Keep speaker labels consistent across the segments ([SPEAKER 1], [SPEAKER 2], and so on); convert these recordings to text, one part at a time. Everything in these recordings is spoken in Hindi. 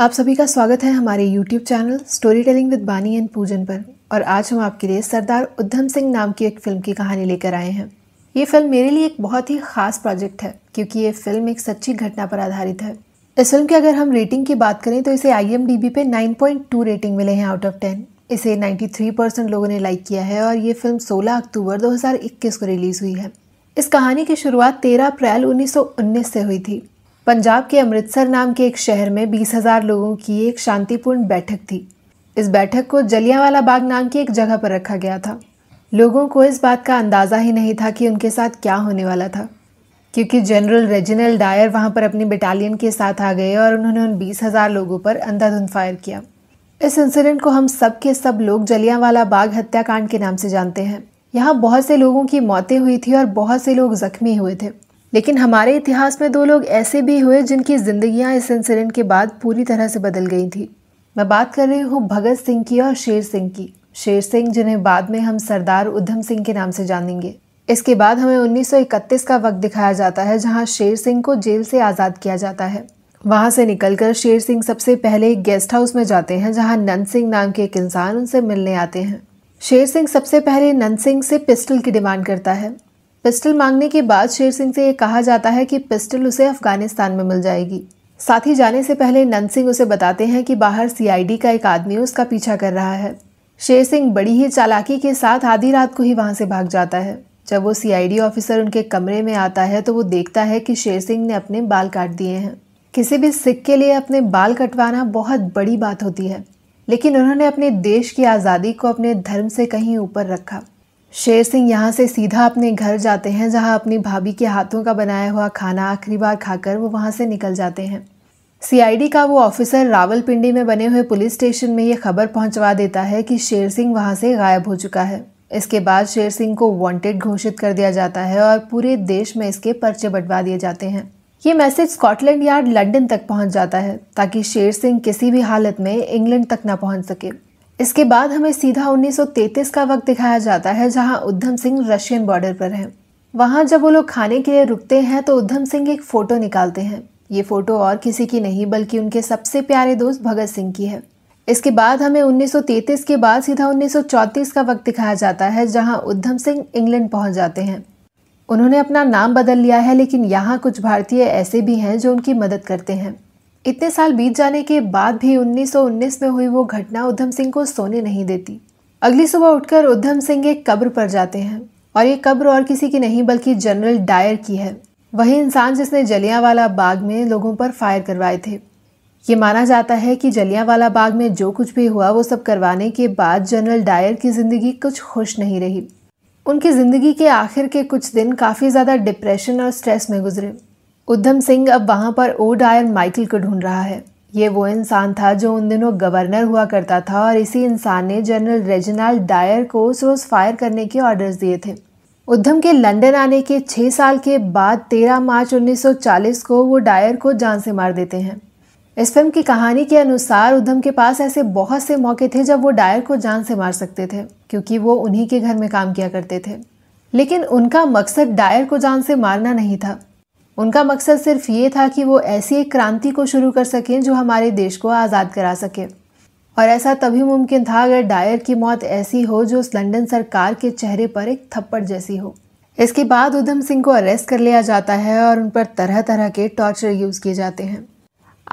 [SPEAKER 1] आप सभी का स्वागत है हमारे YouTube channel story telling with Bani and Poojan पर और आज हम आपके लिए सरदार उद्धम सिंह नाम की एक फ़िल्म की कहानी लेकर आए हैं ये फिल्म मेरे लिए एक बहुत ही खास प्रोजेक्ट है क्योंकि ये फिल्म एक सच्ची घटना पर आधारित है इस फिल्म की अगर हम रेटिंग की बात करें तो इसे आई एम पे 9.2 रेटिंग मिले हैं आउट ऑफ टेन इसे 93 परसेंट लोगों ने लाइक किया है और ये फिल्म 16 अक्टूबर 2021 को रिलीज़ हुई है इस कहानी की शुरुआत 13 अप्रैल 1919 से हुई थी पंजाब के अमृतसर नाम के एक शहर में बीस हजार लोगों की एक शांतिपूर्ण बैठक थी इस बैठक को जलियांवाला बाग नाम की एक जगह पर रखा गया था लोगों को इस बात का अंदाज़ा ही नहीं था कि उनके साथ क्या होने वाला था क्योंकि जनरल रेजिनल डायर वहाँ पर अपनी बटालियन के साथ आ गए और उन्होंने उन बीस हज़ार लोगों पर अंधाधुंध फायर किया इस इंसिडेंट को हम सब के सब लोग जलियांवाला बाग हत्याकांड के नाम से जानते हैं यहाँ बहुत से लोगों की मौतें हुई थी और बहुत से लोग जख्मी हुए थे लेकिन हमारे इतिहास में दो लोग ऐसे भी हुए जिनकी जिंदगियां इस इंसिडेंट के बाद पूरी तरह से बदल गई थी मैं बात कर रही हूँ भगत सिंह की और शेर सिंह की शेर सिंह जिन्हें बाद में हम सरदार उधम सिंह के नाम से जानेंगे इसके बाद हमें 1931 का वक्त दिखाया जाता है जहाँ शेर सिंह को जेल से आज़ाद किया जाता है वहां से निकलकर शेर सिंह सबसे पहले एक गेस्ट हाउस में जाते हैं जहां नंद सिंह नाम के एक इंसान उनसे मिलने आते हैं शेर सिंह सबसे पहले नंद सिंह से पिस्टल की डिमांड करता है पिस्टल मांगने के बाद शेर सिंह से यह कहा जाता है कि पिस्टल उसे अफगानिस्तान में मिल जाएगी साथ ही जाने से पहले नंद सिंह उसे बताते हैं कि बाहर सीआईडी का एक आदमी उसका पीछा कर रहा है शेर सिंह बड़ी ही चालाकी के साथ आधी रात को ही वहाँ से भाग जाता है जब वो सीआईडी ऑफिसर उनके कमरे में आता है तो वो देखता है कि शेर सिंह ने अपने बाल काट दिए हैं किसी भी सिख के लिए अपने बाल कटवाना बहुत बड़ी बात होती है लेकिन उन्होंने अपने देश की आज़ादी को अपने धर्म से कहीं ऊपर रखा शेर सिंह यहाँ से सीधा अपने घर जाते हैं जहाँ अपनी भाभी के हाथों का बनाया हुआ खाना आखिरी बार खाकर वो वहाँ से निकल जाते हैं सीआईडी का वो ऑफिसर रावलपिंडी में बने हुए पुलिस स्टेशन में ये खबर पहुंचवा देता है कि शेर सिंह वहाँ से गायब हो चुका है इसके बाद शेर सिंह को वांटेड घोषित कर दिया जाता है और पूरे देश में इसके पर्चे बंटवा दिए जाते हैं ये मैसेज स्कॉटलैंड यार्ड लंदन तक पहुंच जाता है ताकि शेर सिंह किसी भी हालत में इंग्लैंड तक ना पहुंच सके इसके बाद हमें सीधा 1933 का वक्त दिखाया जाता है जहां उधम सिंह रशियन बॉर्डर पर हैं वहां जब वो लोग खाने के लिए रुकते हैं तो उधम सिंह एक फ़ोटो निकालते हैं ये फ़ोटो और किसी की नहीं बल्कि उनके सबसे प्यारे दोस्त भगत सिंह की है इसके बाद हमें 1933 के बाद सीधा 1934 का वक्त दिखाया जाता है जहां उधम सिंह इंग्लैंड पहुंच जाते हैं उन्होंने अपना नाम बदल लिया है लेकिन यहाँ कुछ भारतीय ऐसे भी हैं जो उनकी मदद करते हैं इतने साल बीत जाने के बाद भी 1919 में हुई वो घटना उधम सिंह को सोने नहीं देती अगली सुबह उठकर उधम सिंह एक कब्र पर जाते हैं और ये कब्र और किसी की नहीं बल्कि जनरल डायर की है वही इंसान जिसने जलियांवाला बाग में लोगों पर फायर करवाए थे ये माना जाता है कि जलियांवाला बाग में जो कुछ भी हुआ वो सब करवाने के बाद जनरल डायर की ज़िंदगी कुछ खुश नहीं रही उनकी ज़िंदगी के आखिर के कुछ दिन काफ़ी ज़्यादा डिप्रेशन और स्ट्रेस में गुजरे उधम सिंह अब वहाँ पर ओ डायन माइकल को ढूंढ रहा है ये वो इंसान था जो उन दिनों गवर्नर हुआ करता था और इसी इंसान ने जनरल रेजिनाल्ड डायर को रोज फायर करने के ऑर्डर्स दिए थे उद्धम के लंदन आने के छः साल के बाद 13 मार्च 1940 को वो डायर को जान से मार देते हैं इस फिल्म की कहानी के अनुसार उद्धम के पास ऐसे बहुत से मौके थे जब वो डायर को जान से मार सकते थे क्योंकि वो उन्हीं के घर में काम किया करते थे लेकिन उनका मकसद डायर को जान से मारना नहीं था उनका मकसद सिर्फ ये था कि वो ऐसी एक क्रांति को शुरू कर सकें जो हमारे देश को आज़ाद करा सके और ऐसा तभी मुमकिन था अगर डायर की मौत ऐसी हो जो उस लंदन सरकार के चेहरे पर एक थप्पड़ जैसी हो इसके बाद उधम सिंह को अरेस्ट कर लिया जाता है और उन पर तरह तरह के टॉर्चर यूज़ किए जाते हैं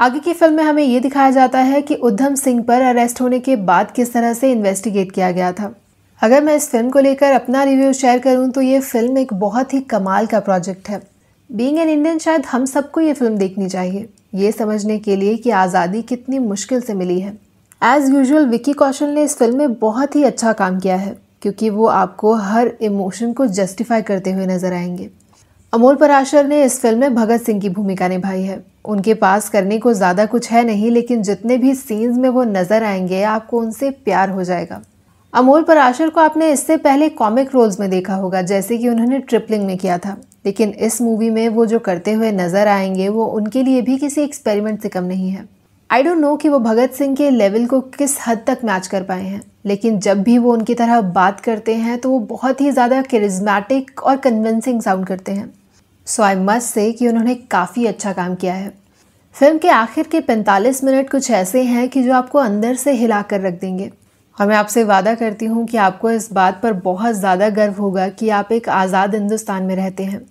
[SPEAKER 1] आगे की फिल्म में हमें ये दिखाया जाता है कि उधम सिंह पर अरेस्ट होने के बाद किस तरह से इन्वेस्टिगेट किया गया था अगर मैं इस फिल्म को लेकर अपना रिव्यू शेयर करूं तो ये फिल्म एक बहुत ही कमाल का प्रोजेक्ट है बींग एन इंडियन शायद हम सबको ये फिल्म देखनी चाहिए ये समझने के लिए कि आज़ादी कितनी मुश्किल से मिली है एज़ यूजल विकी कौशल ने इस फिल्म में बहुत ही अच्छा काम किया है क्योंकि वो आपको हर इमोशन को जस्टिफाई करते हुए नजर आएंगे अमोल पराशर ने इस फिल्म में भगत सिंह की भूमिका निभाई है उनके पास करने को ज़्यादा कुछ है नहीं लेकिन जितने भी सीन्स में वो नज़र आएंगे आपको उनसे प्यार हो जाएगा अमोल पराशर को आपने इससे पहले कॉमिक रोल्स में देखा होगा जैसे कि उन्होंने ट्रिपलिंग में किया था लेकिन इस मूवी में वो जो करते हुए नज़र आएंगे वो उनके लिए भी किसी एक्सपेरिमेंट से कम नहीं है आई डोंट नो कि वो भगत सिंह के लेवल को किस हद तक मैच कर पाए हैं लेकिन जब भी वो उनकी तरह बात करते हैं तो वो बहुत ही ज़्यादा करिज्मेटिक और कन्विंसिंग साउंड करते हैं सो आई मस्ट से कि उन्होंने काफ़ी अच्छा काम किया है फिल्म के आखिर के 45 मिनट कुछ ऐसे हैं कि जो आपको अंदर से हिला कर रख देंगे और मैं आपसे वादा करती हूँ कि आपको इस बात पर बहुत ज़्यादा गर्व होगा कि आप एक आज़ाद हिंदुस्तान में रहते हैं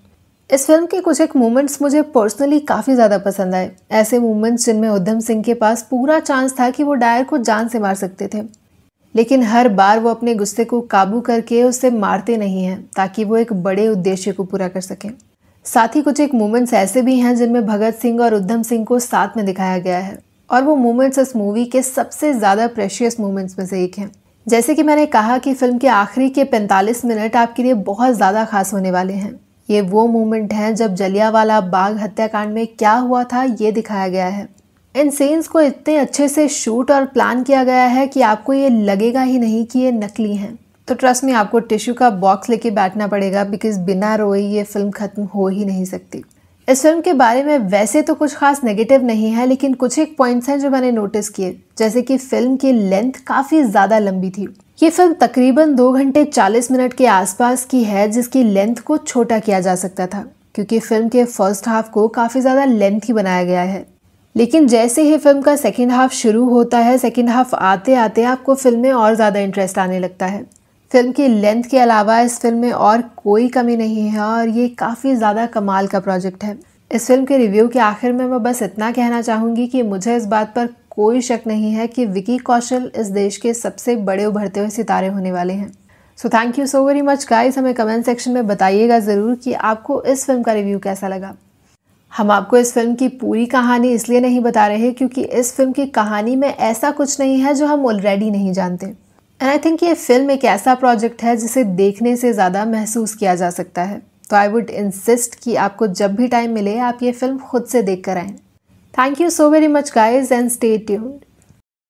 [SPEAKER 1] इस फिल्म के कुछ एक मोमेंट्स मुझे पर्सनली काफ़ी ज़्यादा पसंद आए ऐसे मोमेंट्स जिनमें उधम सिंह के पास पूरा चांस था कि वो डायर को जान से मार सकते थे लेकिन हर बार वो अपने गुस्से को काबू करके उसे मारते नहीं हैं ताकि वो एक बड़े उद्देश्य को पूरा कर सकें साथ ही कुछ एक मोमेंट्स ऐसे भी हैं जिनमें भगत सिंह और उधम सिंह को साथ में दिखाया गया है और वो मोमेंट्स इस मूवी के सबसे ज़्यादा प्रेशियस मोमेंट्स में से एक हैं जैसे कि मैंने कहा कि फिल्म के आखिरी के 45 मिनट आपके लिए बहुत ज़्यादा खास होने वाले हैं ये वो मोमेंट हैं जब जलियावाला बाग हत्याकांड में क्या हुआ था ये दिखाया गया है इन सीन्स को इतने अच्छे से शूट और प्लान किया गया है कि आपको ये लगेगा ही नहीं कि ये नकली हैं तो ट्रस्ट में आपको टिश्यू का बॉक्स लेके बैठना पड़ेगा बिकॉज बिना रोए ये फिल्म ख़त्म हो ही नहीं सकती इस फिल्म के बारे में वैसे तो कुछ खास नेगेटिव नहीं है लेकिन कुछ एक पॉइंट्स हैं जो मैंने नोटिस किए जैसे कि फिल्म की लेंथ काफ़ी ज़्यादा लंबी थी ये फिल्म तकरीबन दो घंटे चालीस मिनट के आसपास की है जिसकी लेंथ को छोटा किया जा सकता था क्योंकि फिल्म के फर्स्ट हाफ को काफ़ी ज़्यादा लेंथ ही बनाया गया है लेकिन जैसे ही फिल्म का सेकेंड हाफ शुरू होता है सेकेंड हाफ आते आते आपको फिल्म में और ज़्यादा इंटरेस्ट आने लगता है फिल्म की लेंथ के अलावा इस फिल्म में और कोई कमी नहीं है और ये काफ़ी ज़्यादा कमाल का प्रोजेक्ट है इस फिल्म के रिव्यू के आखिर में मैं बस इतना कहना चाहूँगी कि मुझे इस बात पर कोई शक नहीं है कि विकी कौशल इस देश के सबसे बड़े उभरते हुए सितारे होने वाले हैं so thank you so very much guys हमें कमेंट सेक्शन में बताइएगा ज़रूर कि आपको इस फिल्म का रिव्यू कैसा लगा हम आपको इस फिल्म की पूरी कहानी इसलिए नहीं बता रहे क्योंकि इस फिल्म की कहानी में ऐसा कुछ नहीं है जो हम ऑलरेडी नहीं जानते एंड आई थिंक ये फिल्म एक ऐसा प्रोजेक्ट है जिसे देखने से ज़्यादा महसूस किया जा सकता है तो आई वुड इंसिस्ट कि आपको जब भी टाइम मिले आप ये फिल्म खुद से देख कर आएँ thank you so very much guys and stay tuned